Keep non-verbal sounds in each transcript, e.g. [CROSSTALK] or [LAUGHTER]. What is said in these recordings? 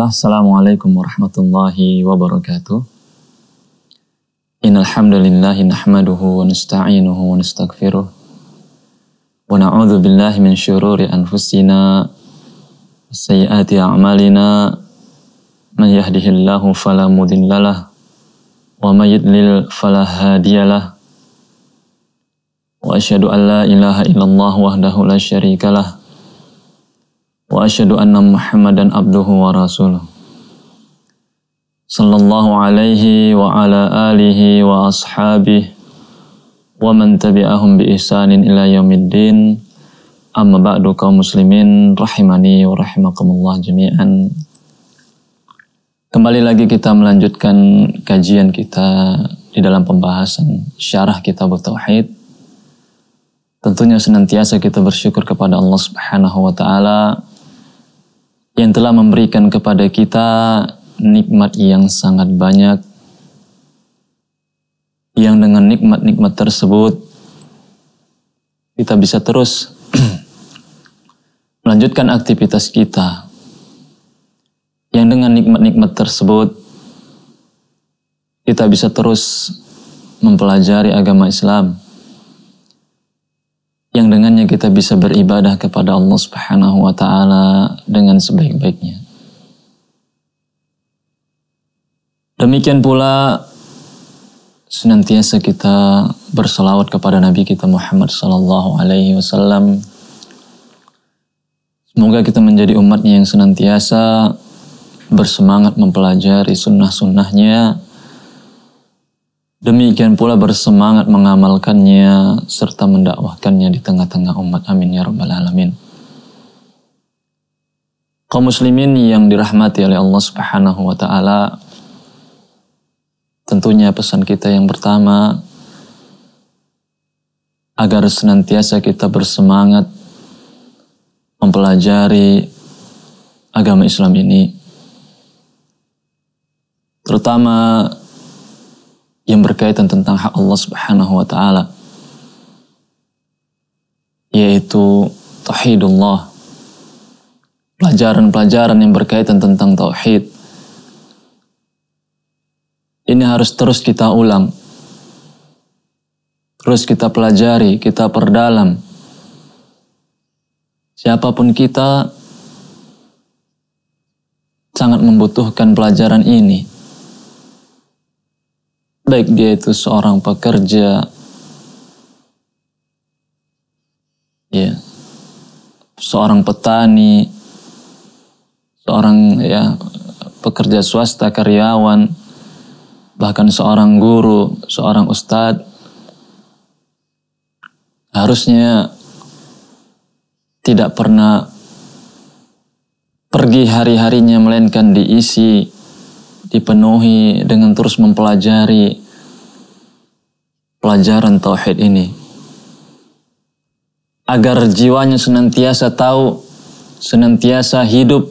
Bismillah, Assalamualaikum warahmatullahi wabarakatuh. Innalhamdulillahi nahmaduhu wa nusta'inuhu wa nasta'gfiruh. Wa na'udhu billahi min syururi anfusina, sayyati a'malina, man yahdihillahu falamudillalah, wa mayidlil falahadiyalah. Wa ashadu an la ilaha illallah wahdahu la syarikalah. وأشهد أن محمدا عبده ورسوله صلى الله عليه وعلى آله وأصحابه ومن تبعهم بإحسان إلى يوم الدين أما بعد kaum muslimin rahimani wa rahimakumullah jami'an Kembali lagi kita melanjutkan kajian kita di dalam pembahasan syarah kitab Tauhid Tentunya senantiasa kita bersyukur kepada Allah Subhanahu wa taala yang telah memberikan kepada kita nikmat yang sangat banyak yang dengan nikmat-nikmat tersebut kita bisa terus [CLEARS THROAT] melanjutkan aktivitas kita yang dengan nikmat-nikmat tersebut kita bisa terus mempelajari agama Islam yang dengannya kita bisa beribadah kepada Allah Subhanahu wa taala dengan sebaik-baiknya. Demikian pula senantiasa kita berselawat kepada Nabi kita Muhammad sallallahu alaihi wasallam. Semoga kita menjadi umatnya yang senantiasa bersemangat mempelajari sunnah-sunnahnya Demikian pula bersemangat mengamalkannya serta mendakwahkannya di tengah-tengah umat. Amin ya rabbal alamin. Kaum muslimin yang dirahmati oleh Allah Subhanahu wa taala, tentunya pesan kita yang pertama agar senantiasa kita bersemangat mempelajari agama Islam ini. Terutama yang berkaitan tentang hak Allah Subhanahu wa taala yaitu tauhidullah pelajaran-pelajaran yang berkaitan tentang tauhid ini harus terus kita ulang terus kita pelajari kita perdalam siapapun kita sangat membutuhkan pelajaran ini baik dia itu seorang pekerja, ya, seorang petani, seorang ya pekerja swasta karyawan, bahkan seorang guru, seorang ustadz, harusnya tidak pernah pergi hari-harinya melainkan diisi dipenuhi dengan terus mempelajari pelajaran tauhid ini agar jiwanya senantiasa tahu senantiasa hidup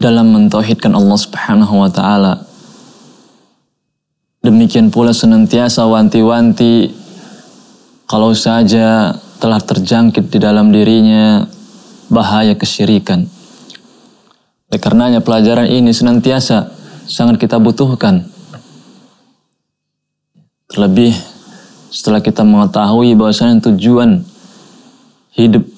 dalam mentauhidkan Allah Subhanahu wa taala demikian pula senantiasa wanti-wanti kalau saja telah terjangkit di dalam dirinya bahaya kesyirikan oleh karenanya pelajaran ini senantiasa sangat kita butuhkan. Terlebih setelah kita mengetahui bahwasanya tujuan hidup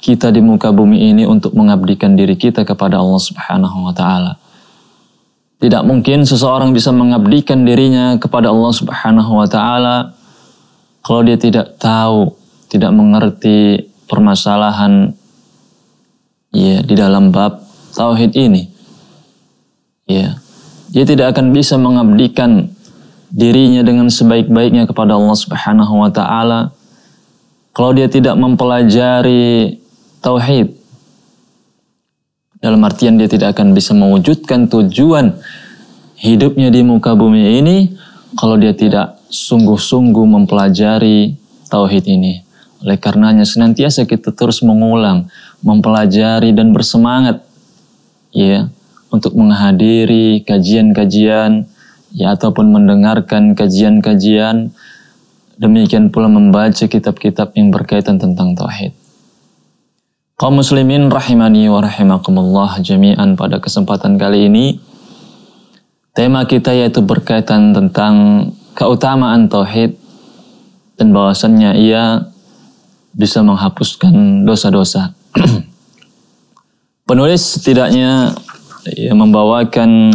kita di muka bumi ini untuk mengabdikan diri kita kepada Allah Subhanahu wa taala. Tidak mungkin seseorang bisa mengabdikan dirinya kepada Allah Subhanahu wa taala kalau dia tidak tahu, tidak mengerti permasalahan ya di dalam bab tauhid ini ya dia tidak akan bisa mengabdikan dirinya dengan sebaik-baiknya kepada Allah Subhanahu wa taala kalau dia tidak mempelajari tauhid dalam artian dia tidak akan bisa mewujudkan tujuan hidupnya di muka bumi ini kalau dia tidak sungguh-sungguh mempelajari tauhid ini oleh karenanya senantiasa kita terus mengulang mempelajari dan bersemangat ya untuk menghadiri kajian-kajian ya ataupun mendengarkan kajian-kajian demikian pula membaca kitab-kitab yang berkaitan tentang tauhid. Kaum muslimin rahimani wa rahimakumullah jami'an pada kesempatan kali ini tema kita yaitu berkaitan tentang keutamaan tauhid dan bahwasannya ia bisa menghapuskan dosa-dosa. [CLEARS THROAT] Penulis tidaknya ya, membawakan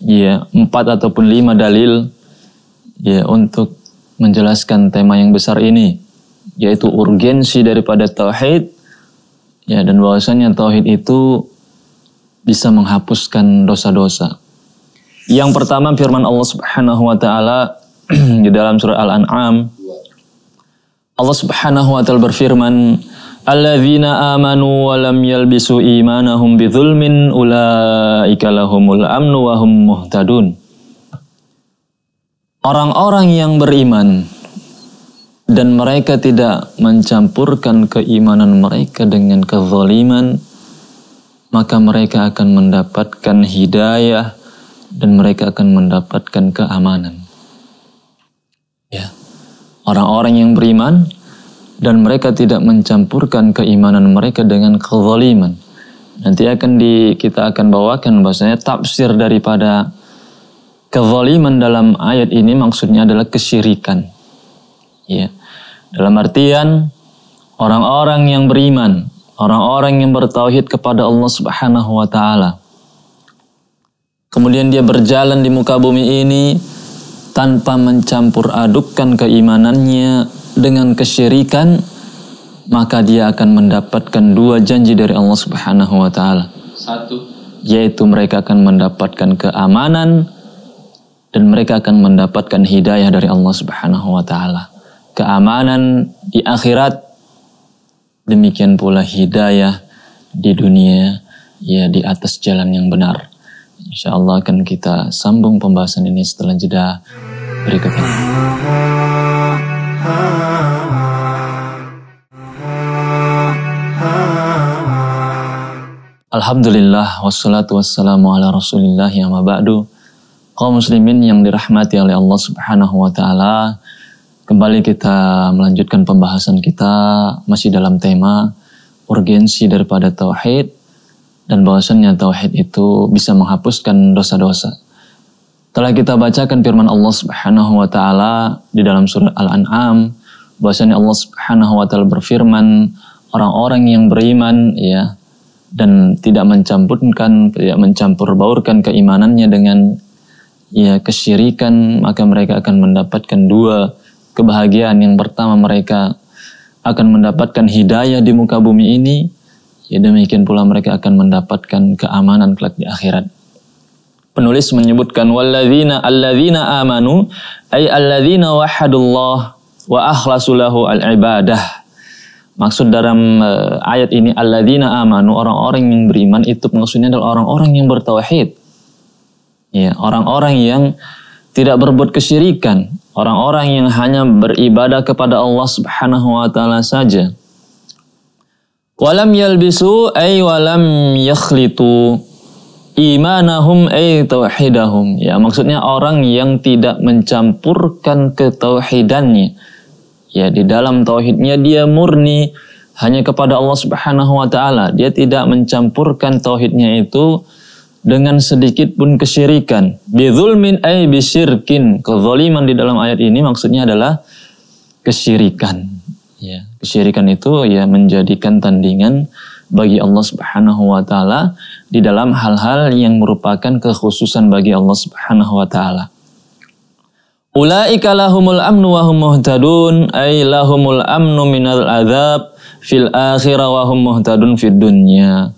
ya empat ataupun lima dalil ya untuk menjelaskan tema yang besar ini yaitu urgensi daripada tauhid ya dan bahwasanya tauhid itu bisa menghapuskan dosa-dosa. Yang pertama firman Allah Subhanahu wa taala [CLEARS THROAT] di dalam surah Al-An'am Allah Subhanahu wa taala berfirman Alladzina amanu wa lam yalbisu imanahum bidzulmin ulaika lahumul amnu wa hum muhtadun. Orang-orang yang beriman dan mereka tidak mencampurkan keimanan mereka dengan kezaliman maka mereka akan mendapatkan hidayah dan mereka akan mendapatkan keamanan. Ya. Orang-orang yang beriman dan mereka tidak mencampurkan keimanan mereka dengan kezaliman. Nanti akan di kita akan bawakan bahasanya tafsir daripada kezaliman dalam ayat ini maksudnya adalah kesyirikan. Ya. Dalam artian orang-orang yang beriman, orang-orang yang bertauhid kepada Allah Subhanahu wa taala. Kemudian dia berjalan di muka bumi ini tanpa mencampur adukkan keimanannya dengan kesyirikan maka dia akan mendapatkan dua janji dari Allah Subhanahu wa taala. Satu yaitu mereka akan mendapatkan keamanan dan mereka akan mendapatkan hidayah dari Allah Subhanahu wa taala. Keamanan di akhirat demikian pula hidayah di dunia ya di atas jalan yang benar. Insya Allah akan kita sambung pembahasan ini setelah jeda berikutnya. Alhamdulillah wassalatu wassalamu ala rasulillah ya ma'ba'du kaum muslimin yang dirahmati oleh Allah subhanahu wa ta'ala kembali kita melanjutkan pembahasan kita masih dalam tema urgensi daripada tauhid dan bahwasannya tauhid itu bisa menghapuskan dosa-dosa telah kita bacakan firman Allah Subhanahu wa taala di dalam surat Al-An'am bahwasanya Allah Subhanahu wa taala berfirman orang-orang yang beriman ya dan tidak mencampurkan tidak mencampur baurkan keimanannya dengan ya kesyirikan maka mereka akan mendapatkan dua kebahagiaan yang pertama mereka akan mendapatkan hidayah di muka bumi ini ya demikian pula mereka akan mendapatkan keamanan kelak di akhirat penulis menyebutkan walladzina alladzina amanu ay alladzina wahadullah wa akhlasulahu al ibadah. Maksud dalam uh, ayat ini alladzina amanu orang-orang yang beriman itu maksudnya adalah orang-orang yang bertauhid. Ya, orang-orang yang tidak berbuat kesyirikan, orang-orang yang hanya beribadah kepada Allah Subhanahu wa taala saja. Walam yalbisu ay walam yakhlitu imanahum ay eh, tauhidahum ya maksudnya orang yang tidak mencampurkan ketauhidannya ya di dalam tauhidnya dia murni hanya kepada Allah Subhanahu wa taala dia tidak mencampurkan tauhidnya itu dengan sedikit pun kesyirikan bidzulmin ay eh, bisyirkin kezaliman di dalam ayat ini maksudnya adalah kesyirikan ya kesyirikan itu ya menjadikan tandingan bagi Allah Subhanahu wa taala di dalam hal-hal yang merupakan kekhususan bagi Allah Subhanahu wa taala. Ulaika lahumul amnu wa hum muhtadun ay lahumul amnu minal adzab fil akhirah wa hum muhtadun fid dunya.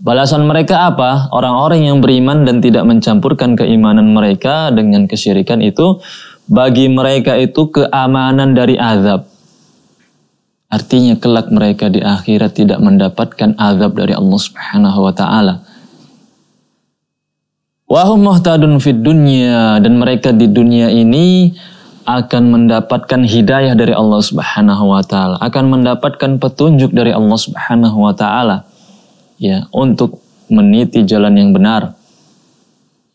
Balasan mereka apa? Orang-orang yang beriman dan tidak mencampurkan keimanan mereka dengan kesyirikan itu bagi mereka itu keamanan dari azab Artinya kelak mereka di akhirat tidak mendapatkan azab dari Allah Subhanahu wa taala. Wahum muhtadun fid dunya dan mereka di dunia ini akan mendapatkan hidayah dari Allah Subhanahu wa taala, akan mendapatkan petunjuk dari Allah Subhanahu wa taala ya untuk meniti jalan yang benar.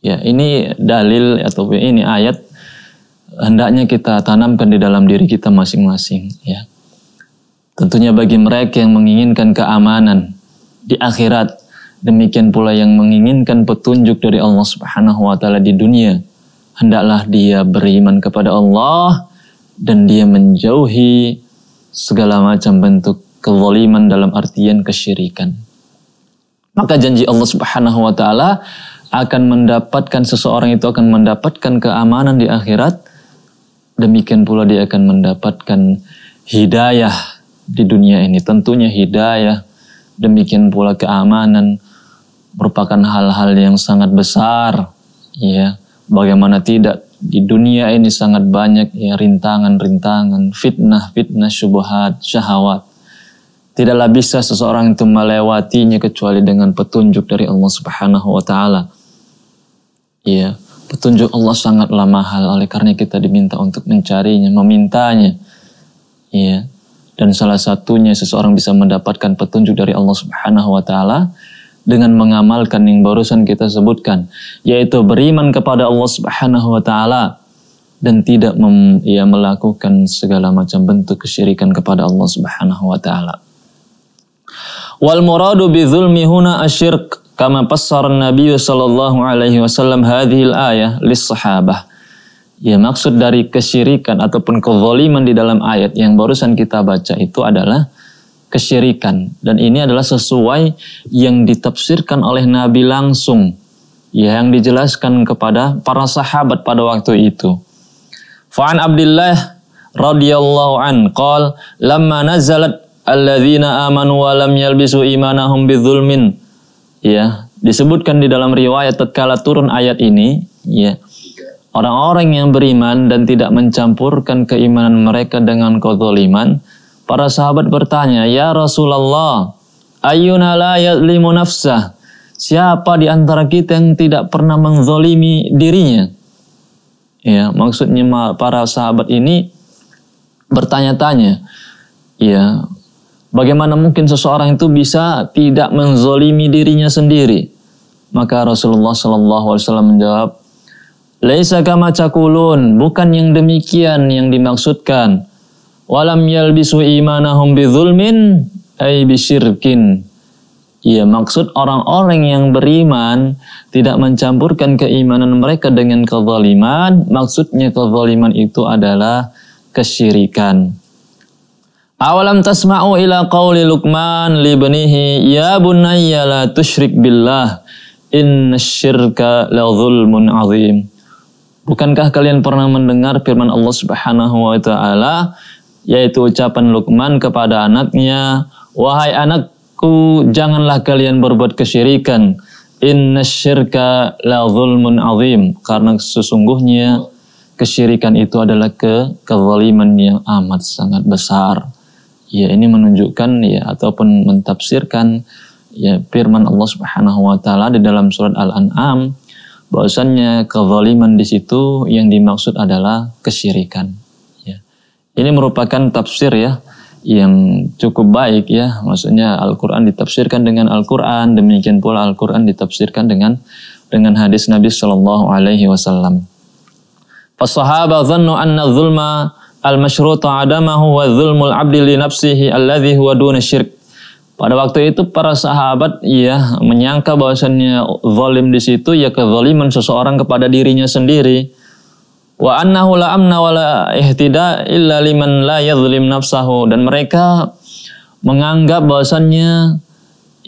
Ya, ini dalil atau ini ayat hendaknya kita tanamkan di dalam diri kita masing-masing ya Tentunya bagi mereka yang menginginkan keamanan di akhirat, demikian pula yang menginginkan petunjuk dari Allah Subhanahu wa taala di dunia, hendaklah dia beriman kepada Allah dan dia menjauhi segala macam bentuk kezaliman dalam artian kesyirikan. Maka janji Allah Subhanahu wa taala akan mendapatkan seseorang itu akan mendapatkan keamanan di akhirat, demikian pula dia akan mendapatkan hidayah di dunia ini. Tentunya hidayah, demikian pula keamanan merupakan hal-hal yang sangat besar ya bagaimana tidak di dunia ini sangat banyak ya rintangan-rintangan, fitnah-fitnah, syubhat, syahwat. Tidaklah bisa seseorang itu melewatinya kecuali dengan petunjuk dari Allah Subhanahu wa taala. Ya, petunjuk Allah sangatlah mahal oleh karena kita diminta untuk mencarinya, memintanya. ya dan salah satunya seseorang bisa mendapatkan petunjuk dari Allah Subhanahu wa taala dengan mengamalkan yang barusan kita sebutkan yaitu beriman kepada Allah Subhanahu wa taala dan tidak mem, ya, melakukan segala macam bentuk kesyirikan kepada Allah Subhanahu wa taala. Wal muradu bi dzulmi huna asyirk kama fassara an-nabiy sallallahu alaihi wasallam al ayah lis sahabah. Ya maksud dari kesyirikan ataupun kezoliman di dalam ayat yang barusan kita baca itu adalah kesyirikan dan ini adalah sesuai yang ditafsirkan oleh Nabi langsung ya, yang dijelaskan kepada para sahabat pada waktu itu. Fa'an Abdullah radhiyallahu an qal lamma nazalat alladzina amanu wa lam yalbisu imanahum bidzulmin ya disebutkan di dalam riwayat tatkala turun ayat ini ya Orang-orang yang beriman dan tidak mencampurkan keimanan mereka dengan kezaliman, para sahabat bertanya, "Ya Rasulullah, ayyuna la yadlimu nafsah?" Siapa di antara kita yang tidak pernah menzolimi dirinya? Ya, maksudnya para sahabat ini bertanya-tanya, ya, bagaimana mungkin seseorang itu bisa tidak menzolimi dirinya sendiri? Maka Rasulullah Shallallahu Alaihi Wasallam menjawab, Laisa kama cakulun, bukan yang demikian yang dimaksudkan. Walam yalbisu imanahum bidhulmin, ay bisyirkin. Ya, maksud orang-orang yang beriman tidak mencampurkan keimanan mereka dengan kezaliman. Maksudnya kezaliman itu adalah kesyirikan. Awalam tasma'u ila qawli Luqman li banihi ya bunayya la tushrik billah inna syirka la zulmun azim. Bukankah kalian pernah mendengar firman Allah Subhanahu wa taala yaitu ucapan Luqman kepada anaknya, "Wahai anakku, janganlah kalian berbuat kesyirikan. Inna syirka la zulmun azim." Karena sesungguhnya kesyirikan itu adalah ke kezaliman yang amat sangat besar. Ya, ini menunjukkan ya ataupun mentafsirkan ya firman Allah Subhanahu wa taala di dalam surat Al-An'am bahwasannya kezaliman di situ yang dimaksud adalah kesyirikan. Ya. Ini merupakan tafsir ya yang cukup baik ya. Maksudnya Al-Qur'an ditafsirkan dengan Al-Qur'an, demikian pula Al-Qur'an ditafsirkan dengan dengan hadis Nabi Shallallahu alaihi wasallam. Fasahaba sahaba dhannu anna zulma al-mashruta adamahu wa zulmul abdi li nafsihi alladhi huwa duna syirk. Pada waktu itu para sahabat ya menyangka bahwasannya zalim di situ ya kezaliman seseorang kepada dirinya sendiri. Wa annahu la amna wa la ihtida illa liman la yadhlim nafsahu dan mereka menganggap bahwasannya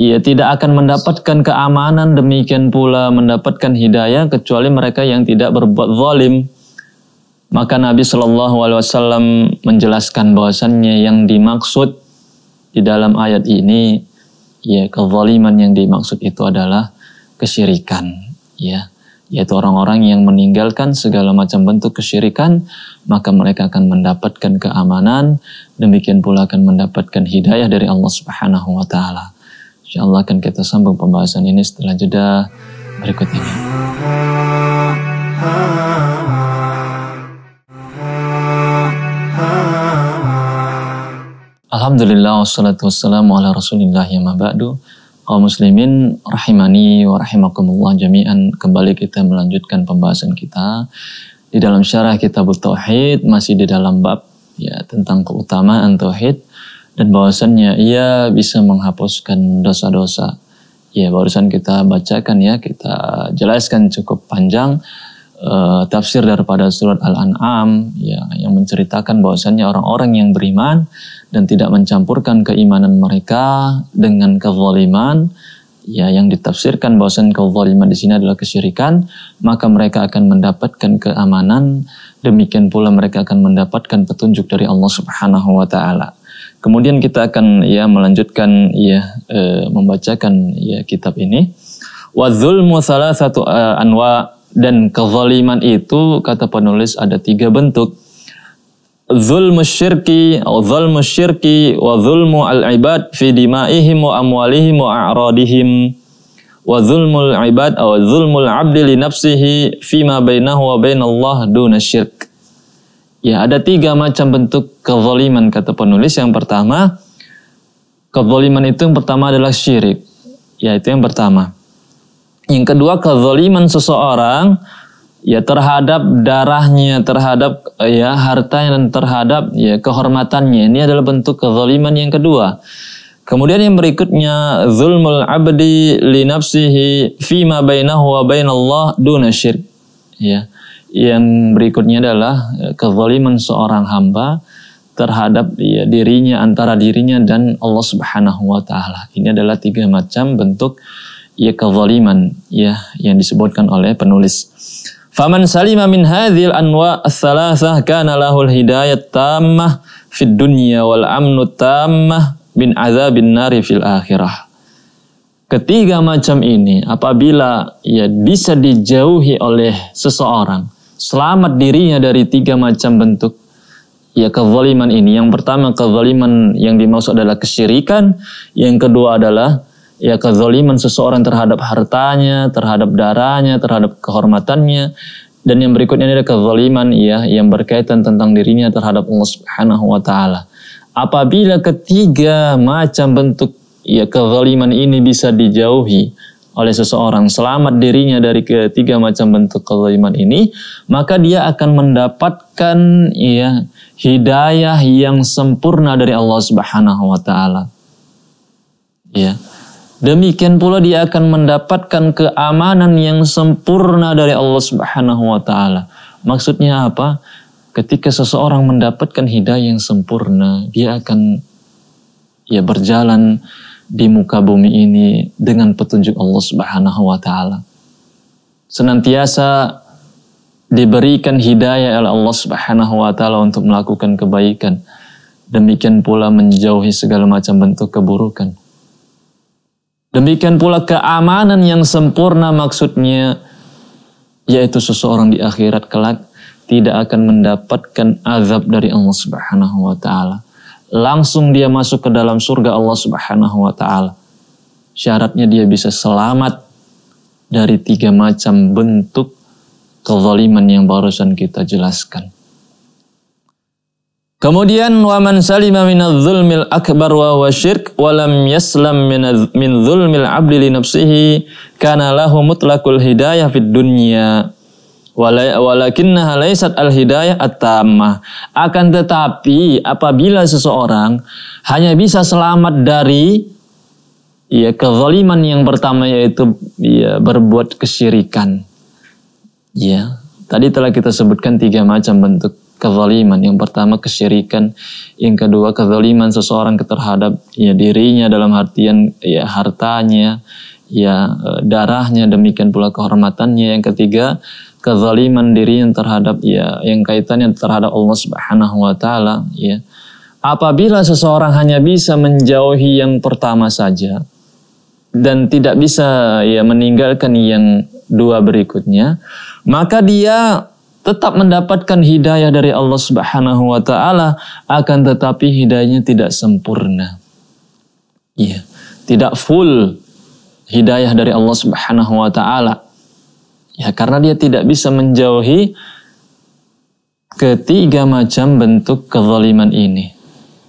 ia tidak akan mendapatkan keamanan demikian pula mendapatkan hidayah kecuali mereka yang tidak berbuat zalim. Maka Nabi Shallallahu alaihi wasallam menjelaskan bahwasannya yang dimaksud di dalam ayat ini ya kezaliman yang dimaksud itu adalah kesyirikan ya yaitu orang-orang yang meninggalkan segala macam bentuk kesyirikan maka mereka akan mendapatkan keamanan demikian pula akan mendapatkan hidayah dari Allah Subhanahu wa taala insyaallah akan kita sambung pembahasan ini setelah jeda berikut ini Alhamdulillah wassalatu wassalamu ala rasulillah ya ma'ba'du kaum muslimin rahimani wa rahimakumullah jami'an kembali kita melanjutkan pembahasan kita di dalam syarah kitab tauhid masih di dalam bab ya tentang keutamaan tauhid dan bahwasannya ia bisa menghapuskan dosa-dosa ya barusan kita bacakan ya kita jelaskan cukup panjang uh, tafsir daripada surat Al-An'am ya, yang menceritakan bahwasannya orang-orang yang beriman dan tidak mencampurkan keimanan mereka dengan kezaliman ya yang ditafsirkan bahwasan kezaliman di sini adalah kesyirikan maka mereka akan mendapatkan keamanan demikian pula mereka akan mendapatkan petunjuk dari Allah Subhanahu wa taala. Kemudian kita akan ya melanjutkan ya e, membacakan ya kitab ini. Wa dzulmu salasatu eh, anwa dan kezaliman itu kata penulis ada tiga bentuk. Zulmu syirki, zulmu syirki, wa zulmu al-ibad fi dima'ihim wa amwalihim wa a'radihim. Wa al ibad, wa al abdi li nafsihi fima bainahu wa bainallah duna syirk. Ya, ada tiga macam bentuk kezaliman kata penulis. Yang pertama, kezaliman itu yang pertama adalah syirik. Ya, itu yang pertama. Yang kedua kezaliman seseorang ya terhadap darahnya, terhadap ya hartanya dan terhadap ya kehormatannya. Ini adalah bentuk kezaliman yang kedua. Kemudian yang berikutnya zulmul abdi li nafsihi ma bainahu wa bainallah duna syirk. Ya. Yang berikutnya adalah ya, kezaliman seorang hamba terhadap ya, dirinya antara dirinya dan Allah Subhanahu wa taala. Ini adalah tiga macam bentuk ya kezaliman ya yang disebutkan oleh penulis. Faman salima min hadhil anwa ats-tsalatsah kana lahul hidayat tammah fid dunya wal amnu tammah bin azabin nari fil akhirah. Ketiga macam ini apabila ya bisa dijauhi oleh seseorang, selamat dirinya dari tiga macam bentuk ya kezaliman ini. Yang pertama kezaliman yang dimaksud adalah kesyirikan, yang kedua adalah ya kezoliman seseorang terhadap hartanya, terhadap darahnya, terhadap kehormatannya. Dan yang berikutnya adalah kezoliman ya yang berkaitan tentang dirinya terhadap Allah Subhanahu wa taala. Apabila ketiga macam bentuk ya kezaliman ini bisa dijauhi oleh seseorang, selamat dirinya dari ketiga macam bentuk kezaliman ini, maka dia akan mendapatkan ya hidayah yang sempurna dari Allah Subhanahu wa taala. Ya. Demikian pula dia akan mendapatkan keamanan yang sempurna dari Allah Subhanahu wa taala. Maksudnya apa? Ketika seseorang mendapatkan hidayah yang sempurna, dia akan ya berjalan di muka bumi ini dengan petunjuk Allah Subhanahu wa taala. Senantiasa diberikan hidayah oleh Allah Subhanahu wa taala untuk melakukan kebaikan. Demikian pula menjauhi segala macam bentuk keburukan. Demikian pula keamanan yang sempurna maksudnya yaitu seseorang di akhirat kelak tidak akan mendapatkan azab dari Allah Subhanahu wa taala. Langsung dia masuk ke dalam surga Allah Subhanahu wa taala. Syaratnya dia bisa selamat dari tiga macam bentuk kezaliman yang barusan kita jelaskan. Kemudian waman salima minadh-dhulmil akbar wa wa syirk wa lam yaslam min dhulmil abdi li nafsihi kana lahu mutlaqul hidayah fid dunya walakinnaha laysat al hidayah at-tammah akan tetapi apabila seseorang hanya bisa selamat dari ya kezaliman yang pertama yaitu ya berbuat kesyirikan ya tadi telah kita sebutkan tiga macam bentuk kezaliman. Yang pertama kesyirikan, yang kedua kezaliman seseorang terhadap ya dirinya dalam artian ya hartanya, ya e, darahnya, demikian pula kehormatannya. Yang ketiga kezaliman yang terhadap ya yang kaitannya terhadap Allah Subhanahu wa taala ya. Apabila seseorang hanya bisa menjauhi yang pertama saja dan tidak bisa ya meninggalkan yang dua berikutnya, maka dia tetap mendapatkan hidayah dari Allah Subhanahu wa taala akan tetapi hidayahnya tidak sempurna. Iya, tidak full hidayah dari Allah Subhanahu wa taala. Ya, karena dia tidak bisa menjauhi ketiga macam bentuk kezaliman ini.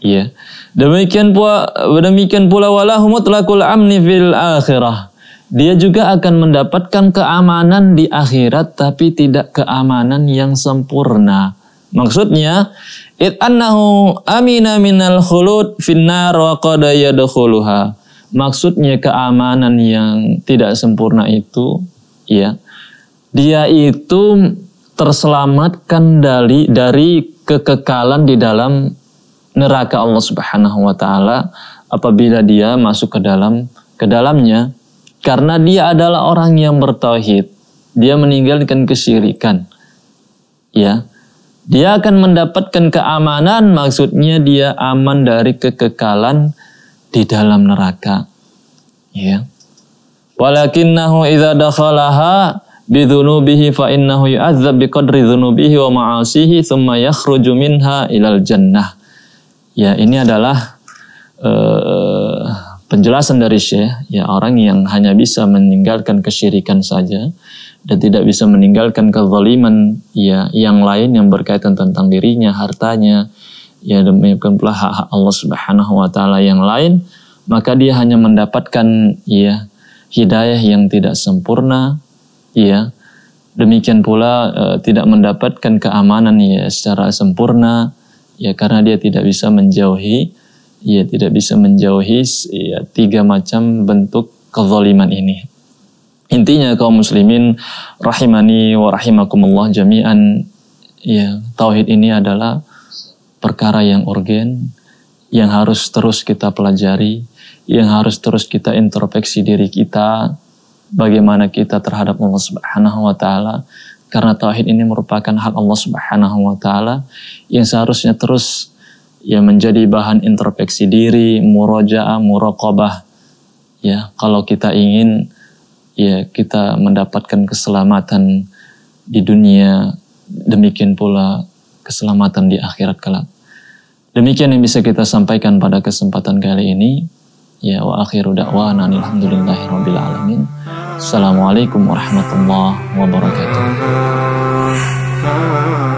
Iya. Demikian pula demikian pula walahu mutlaqul amni fil akhirah dia juga akan mendapatkan keamanan di akhirat tapi tidak keamanan yang sempurna. Maksudnya, it annahu amina minal khulud finnar wa qad yadkhuluha. Maksudnya keamanan yang tidak sempurna itu ya. Dia itu terselamatkan dari dari kekekalan di dalam neraka Allah Subhanahu wa taala apabila dia masuk ke dalam ke dalamnya karena dia adalah orang yang bertauhid. Dia meninggalkan kesyirikan. Ya. Dia akan mendapatkan keamanan, maksudnya dia aman dari kekekalan di dalam neraka. Ya. Walakinnahu idza dakhalaha bidzunubihi fa innahu yu'adzab biqadri dzunubihi wa ma'asihi tsumma yakhruju minha ilal jannah. Ya, ini adalah uh, penjelasan dari Syekh, ya orang yang hanya bisa meninggalkan kesyirikan saja dan tidak bisa meninggalkan kezaliman ya yang lain yang berkaitan tentang dirinya, hartanya, ya demikian pula hak-hak Allah Subhanahu wa taala yang lain, maka dia hanya mendapatkan ya hidayah yang tidak sempurna, ya. Demikian pula e, tidak mendapatkan keamanan ya secara sempurna, ya karena dia tidak bisa menjauhi ia tidak bisa menjauhi ya, tiga macam bentuk kezaliman ini. Intinya kaum muslimin rahimani wa rahimakumullah jami'an ya tauhid ini adalah perkara yang urgen yang harus terus kita pelajari, yang harus terus kita introspeksi diri kita bagaimana kita terhadap Allah Subhanahu wa taala karena tauhid ini merupakan hak Allah Subhanahu wa taala yang seharusnya terus ya menjadi bahan introspeksi diri, murojaah, muraqabah. Ya, kalau kita ingin ya kita mendapatkan keselamatan di dunia, demikian pula keselamatan di akhirat kelak. Demikian yang bisa kita sampaikan pada kesempatan kali ini. Ya wa akhiru da'wana alhamdulillahirabbil alamin. Assalamualaikum warahmatullahi wabarakatuh.